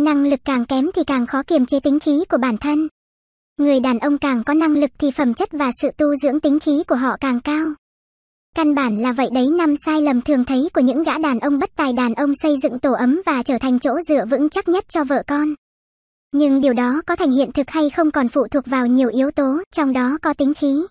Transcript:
Năng lực càng kém thì càng khó kiềm chế tính khí của bản thân. Người đàn ông càng có năng lực thì phẩm chất và sự tu dưỡng tính khí của họ càng cao. Căn bản là vậy đấy năm sai lầm thường thấy của những gã đàn ông bất tài đàn ông xây dựng tổ ấm và trở thành chỗ dựa vững chắc nhất cho vợ con. Nhưng điều đó có thành hiện thực hay không còn phụ thuộc vào nhiều yếu tố, trong đó có tính khí.